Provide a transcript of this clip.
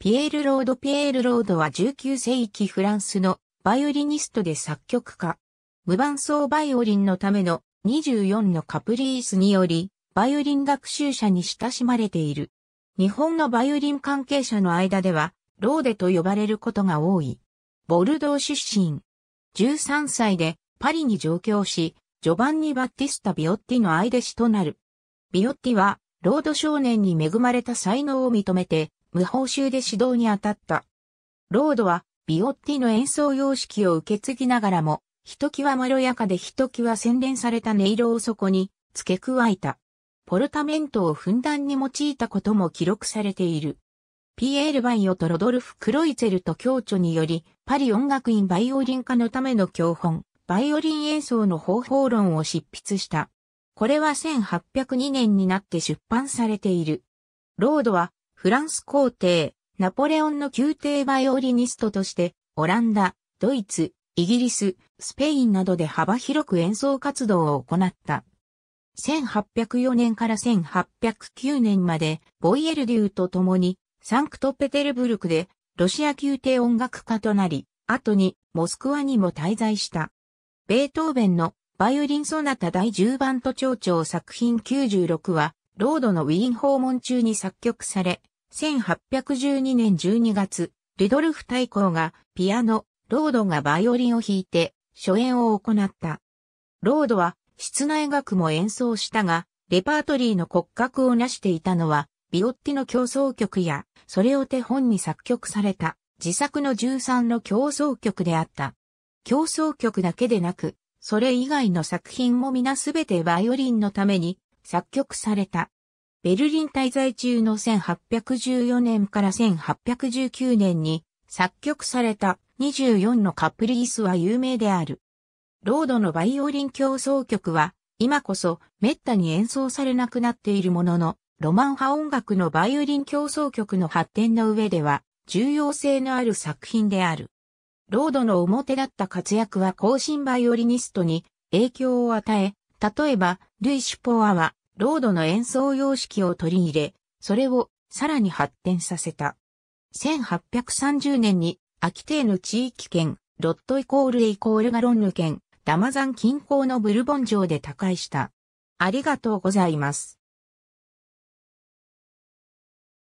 ピエール・ロード・ピエール・ロードは19世紀フランスのバイオリニストで作曲家。無伴奏バイオリンのための24のカプリースにより、バイオリン学習者に親しまれている。日本のバイオリン関係者の間では、ローデと呼ばれることが多い。ボルドー出身。13歳でパリに上京し、ジョバンニ・バッティスタ・ビオッティの愛弟子となる。ビオッティは、ロード少年に恵まれた才能を認めて、無報酬で指導に当たった。ロードは、ビオッティの演奏様式を受け継ぎながらも、ひときわまろやかでひときわ洗練された音色をそこに付け加えた。ポルタメントをふんだんに用いたことも記録されている。ピエール・バイオとロドルフ・クロイツェルと共著により、パリ音楽院バイオリン科のための教本、バイオリン演奏の方法論を執筆した。これは1802年になって出版されている。ロードはフランス皇帝、ナポレオンの宮廷バイオリニストとして、オランダ、ドイツ、イギリス、スペインなどで幅広く演奏活動を行った。1804年から1809年まで、ボイエルデューと共に、サンクトペテルブルクで、ロシア宮廷音楽家となり、後に、モスクワにも滞在した。ベートーベンの、バイオリンソナタ第10番と長調作品96は、ロードのウィーン訪問中に作曲され、1812年12月、ルドルフ大公がピアノ、ロードがバイオリンを弾いて、初演を行った。ロードは室内楽も演奏したが、レパートリーの骨格を成していたのは、ビオッティの競争曲や、それを手本に作曲された、自作の13の競争曲であった。競争曲だけでなく、それ以外の作品も皆すべてバイオリンのために作曲された。ベルリン滞在中の1814年から1819年に作曲された24のカプリースは有名である。ロードのバイオリン競争曲は今こそ滅多に演奏されなくなっているものの、ロマン派音楽のバイオリン競争曲の発展の上では重要性のある作品である。ロードの表だった活躍は後進バイオリニストに影響を与え、例えば、ルイ・シュポアはロードの演奏様式を取り入れ、それをさらに発展させた。1830年に秋庭の地域圏、ロットイコールイコールガロンヌ県、ダマザン近郊のブルボン城で他界した。ありがとうございます。